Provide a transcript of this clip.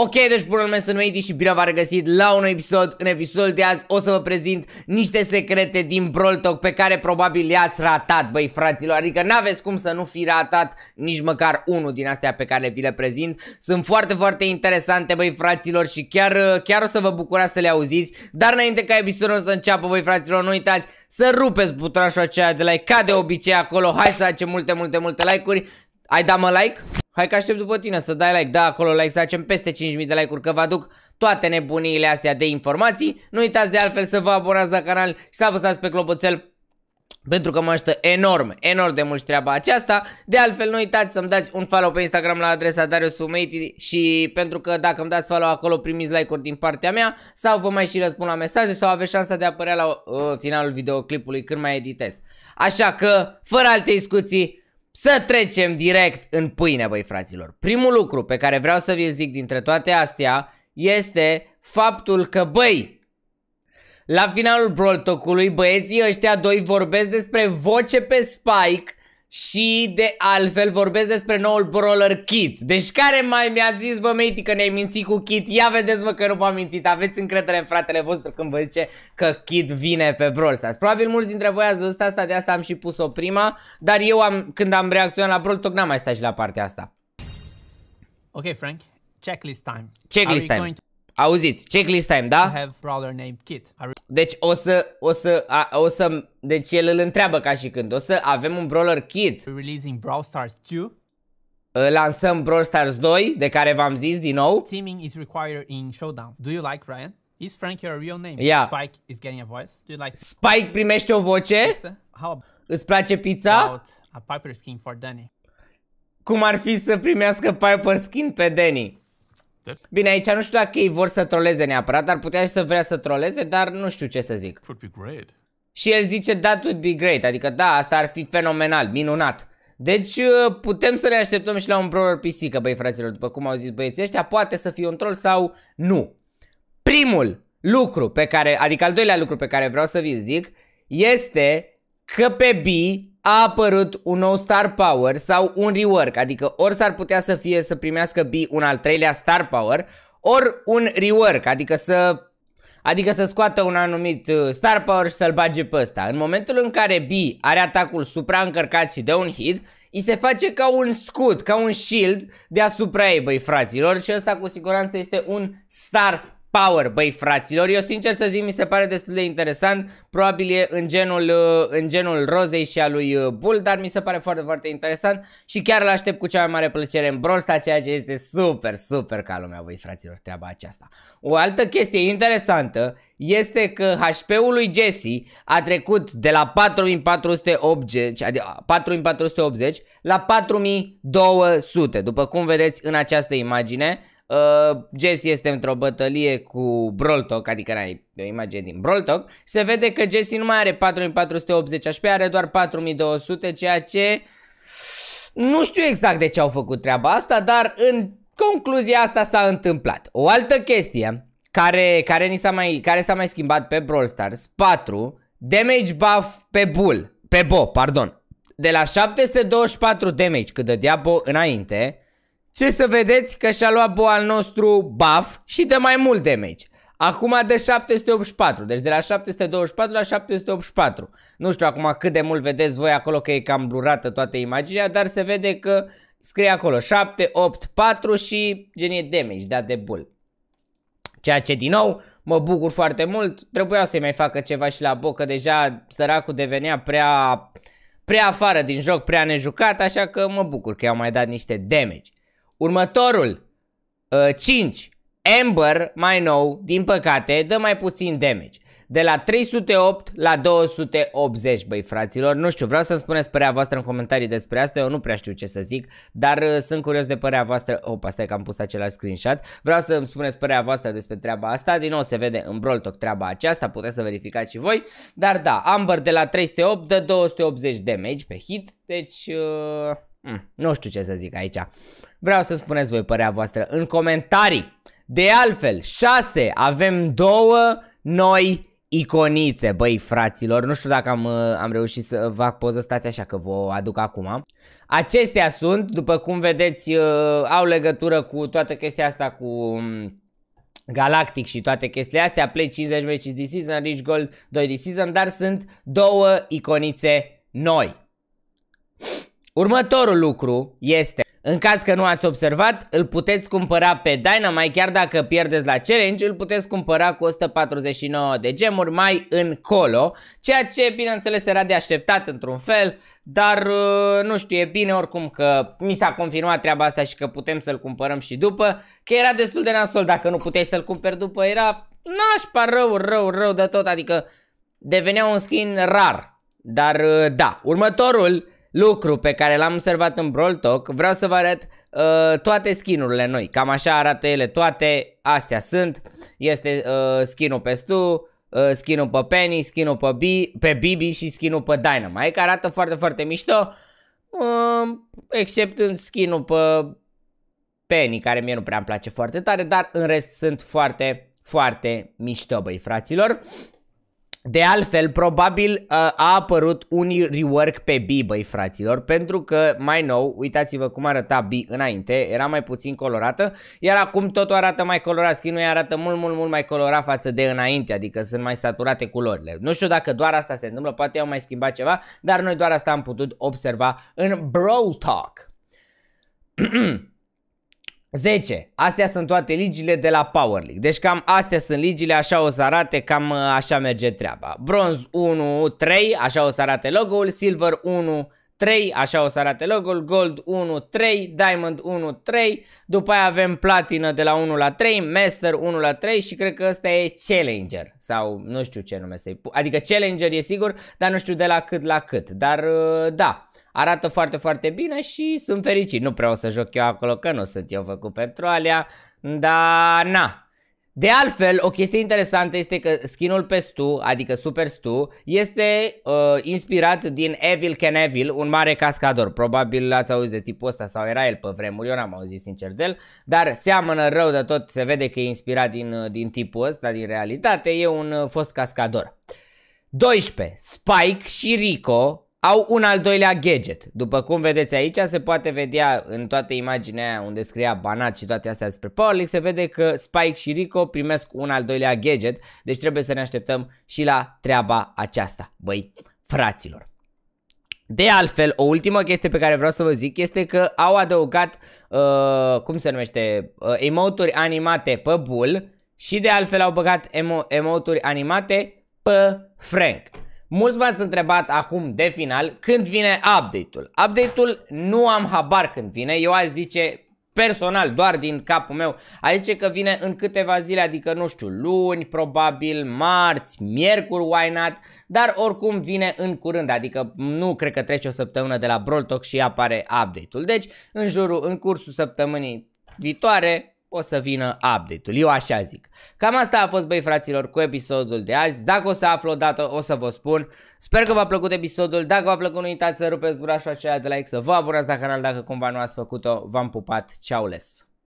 Ok, deci bună lumea, sunt Meidi și bine v-am regăsit la un episod. În episodul de azi o să vă prezint niște secrete din Brawl Talk pe care probabil le-ați ratat, băi fraților. Adică n-aveți cum să nu fi ratat nici măcar unul din astea pe care vi le prezint. Sunt foarte, foarte interesante, băi fraților, și chiar, chiar o să vă bucurați să le auziți. Dar înainte ca episodul să înceapă, băi fraților, nu uitați să rupeți butrașul acela de like ca de obicei acolo. Hai să facem multe, multe, multe like-uri ai da mă like? Hai că aștept după tine să dai like, da acolo like să facem peste 5000 de like-uri că vă aduc toate nebuniile astea de informații. Nu uitați de altfel să vă abonați la canal și să apăsați pe clopoțel pentru că mă ajută enorm, enorm de mult treaba aceasta. De altfel, nu uitați să-mi dați un follow pe Instagram la adresa dariusumeiti și pentru că dacă îmi dați follow acolo primiți like-uri din partea mea sau vă mai și răspund la mesaje sau aveți șansa de a apărea la uh, finalul videoclipului când mai editez. Așa că, fără alte discuții, să trecem direct în pâine, băi fraților. Primul lucru pe care vreau să vi zic dintre toate astea este faptul că, băi, la finalul Brawl Talk-ului, băieții ăștia doi vorbesc despre voce pe Spike și de altfel vorbesc despre noul Brawler Kit Deci care mai mi-a zis bă matey că ne-ai mințit cu Kit Ia vedeți mă că nu v-am mințit Aveți încredere în fratele vostru când vă zice că Kit vine pe Brawl Stars Probabil mulți dintre voi ați văzut asta De asta am și pus-o prima Dar eu am, când am reacționat la Brawl Talk n-am mai stat și la partea asta Ok Frank, checklist time Checklist time Auziți, checklist time, da? have brawler named Kit. Are deci o să, o să, a, o să, deci el îl întreabă ca și când, o să avem un brawler kit. Releasing Brawl Stars 2. Lansăm Brawl Stars 2, de care v-am zis din nou. Teaming is required in Showdown. Do you like Ryan? Is Frank your real name? Yeah. Spike is getting a voice. Do you like Spike primește o voce. Pizza? How Îți place pizza? About a Piper skin for Danny. Cum ar fi să primească Piper skin pe Danny? noapte. Bine, aici nu știu dacă ei vor să troleze neapărat, dar putea și să vrea să troleze, dar nu știu ce să zic. Would be great. Și el zice, that would be great, adică da, asta ar fi fenomenal, minunat. Deci uh, putem să ne așteptăm și la un brawler pisică, băi fraților, după cum au zis băieții ăștia, poate să fie un troll sau nu. Primul lucru pe care, adică al doilea lucru pe care vreau să vi zic, este că pe B a apărut un nou star power sau un rework, adică ori s-ar putea să fie să primească B un al treilea star power, ori un rework, adică să Adică să scoată un anumit uh, star power și să-l bage pe ăsta. În momentul în care B are atacul supraîncărcat și dă un hit, îi se face ca un scut, ca un shield deasupra ei, băi fraților, și ăsta cu siguranță este un star Power, băi fraților, eu sincer să zic mi se pare destul de interesant, probabil e în genul, uh, în genul Rozei și a lui uh, Bull, dar mi se pare foarte, foarte interesant și chiar îl aștept cu cea mai mare plăcere în Brawl Stars, ceea ce este super, super ca lumea, băi fraților, treaba aceasta. O altă chestie interesantă este că HP-ul lui Jesse a trecut de la 4480, adică 4480 la 4200, după cum vedeți în această imagine, uh, este într-o bătălie cu Broltok, adică n-ai o imagine din Broltok, se vede că Jesse nu mai are 4480 HP, are doar 4200, ceea ce nu știu exact de ce au făcut treaba asta, dar în concluzia asta s-a întâmplat. O altă chestie care, care, ni s-a mai, care s-a mai schimbat pe Brawl Stars 4, damage buff pe Bull, pe Bo, pardon. De la 724 damage cât dădea Bo înainte, ce să vedeți că și-a luat al nostru buff și de mai mult damage. Acum de 784, deci de la 724 la 784. Nu știu acum cât de mult vedeți voi acolo că e cam blurată toată imaginea, dar se vede că scrie acolo 784 și genie damage da de bull. Ceea ce din nou mă bucur foarte mult, trebuia să-i mai facă ceva și la bocă, deja săracul devenea prea, prea afară din joc, prea nejucat, așa că mă bucur că i-au mai dat niște damage. Următorul. 5. Uh, Amber, mai nou, din păcate, dă mai puțin damage. De la 308 la 280, băi fraților. Nu știu, vreau să-mi spuneți părerea voastră în comentarii despre asta. Eu nu prea știu ce să zic, dar uh, sunt curios de părerea voastră. Opa, stai că am pus același screenshot. Vreau să-mi spuneți părerea voastră despre treaba asta. Din nou se vede în Brawl Talk treaba aceasta, puteți să verificați și voi. Dar da, Amber de la 308 dă 280 damage pe hit, deci... Uh... Mm, nu știu ce să zic aici. Vreau să spuneți voi părerea voastră în comentarii. De altfel, 6. Avem două noi iconițe, băi fraților, nu știu dacă am, uh, am reușit să fac poză, stați așa că vă aduc acum. Acestea sunt, după cum vedeți, uh, au legătură cu toată chestia asta cu um, Galactic și toate chestiile astea, play 50 matches this season, Rich gold 2 this season, dar sunt două iconițe noi. Următorul lucru este în caz că nu ați observat, îl puteți cumpăra pe Dynamite, chiar dacă pierdeți la challenge, îl puteți cumpăra cu 149 de gemuri mai încolo, ceea ce, bineînțeles, era de așteptat într-un fel, dar uh, nu știu, e bine oricum că mi s-a confirmat treaba asta și că putem să-l cumpărăm și după, că era destul de nasol dacă nu puteai să-l cumperi după, era nașpa rău, rău, rău de tot, adică devenea un skin rar. Dar uh, da, următorul lucru pe care l-am observat în Brawl Talk, vreau să vă arăt uh, toate skinurile noi. Cam așa arată ele toate, astea sunt. Este uh, skinul pe Stu, uh, skinul pe Penny, skinul pe, B, pe Bibi și skinul pe Dynamite. Arată foarte, foarte mișto, uh, except în skinul pe Penny, care mie nu prea îmi place foarte tare, dar în rest sunt foarte, foarte mișto, băi, fraților. Uh, de altfel, probabil uh, a apărut un rework pe B, băi fraților, pentru că mai nou, uitați-vă cum arăta B înainte, era mai puțin colorată, iar acum totul arată mai colorat, skin arată mult, mult, mult mai colorat față de înainte, adică sunt mai saturate culorile. Nu știu dacă doar asta se întâmplă, poate au mai schimbat ceva, dar noi doar asta am putut observa în Brawl Talk. 10. Astea sunt toate ligile de la Power League. Deci cam astea sunt ligile, așa o să arate, cam uh, așa merge treaba. Bronz 1, 3, așa o să arate logo-ul, Silver 1, 3, așa o să arate logo-ul, Gold 1, 3, Diamond 1, 3, după aia avem Platină de la 1 la 3, Master 1 la 3 și cred că ăsta e Challenger sau nu știu ce nume să-i Adică Challenger e sigur, dar nu știu de la cât la cât, dar uh, da, arată foarte, foarte bine și sunt fericit. Nu prea o să joc eu acolo, că nu sunt eu făcut pentru alea, dar na. De altfel, o chestie interesantă este că skinul pe Stu, adică Super Stu, este uh, inspirat din Evil Can Evil, un mare cascador. Probabil l ați auzit de tipul ăsta sau era el pe vremuri, eu n-am auzit sincer de el, dar seamănă rău de tot, se vede că e inspirat din, uh, din tipul ăsta, din realitate, e un uh, fost cascador. 12. Spike și Rico au un al doilea gadget. După cum vedeți aici, se poate vedea în toată imaginea aia unde scria Banat și toate astea despre Powerlick, se vede că Spike și Rico primesc un al doilea gadget, deci trebuie să ne așteptăm și la treaba aceasta, băi, fraților. De altfel, o ultimă chestie pe care vreau să vă zic este că au adăugat, uh, cum se numește, uh, emoturi animate pe Bull și de altfel au băgat emo- emoturi animate pe Frank. Mulți m-ați întrebat acum de final când vine update-ul. Update-ul nu am habar când vine, eu aș zice personal, doar din capul meu, a zice că vine în câteva zile, adică nu știu, luni, probabil, marți, miercuri, why not, dar oricum vine în curând, adică nu cred că trece o săptămână de la Brawl Talk și apare update-ul. Deci, în jurul, în cursul săptămânii viitoare, o să vină update-ul, eu așa zic. Cam asta a fost băi fraților cu episodul de azi, dacă o să aflu o dată o să vă spun. Sper că v-a plăcut episodul, dacă v-a plăcut nu uitați să rupeți burașul acela de like, să vă abonați la canal dacă cumva nu ați făcut-o, v-am pupat, ceau les!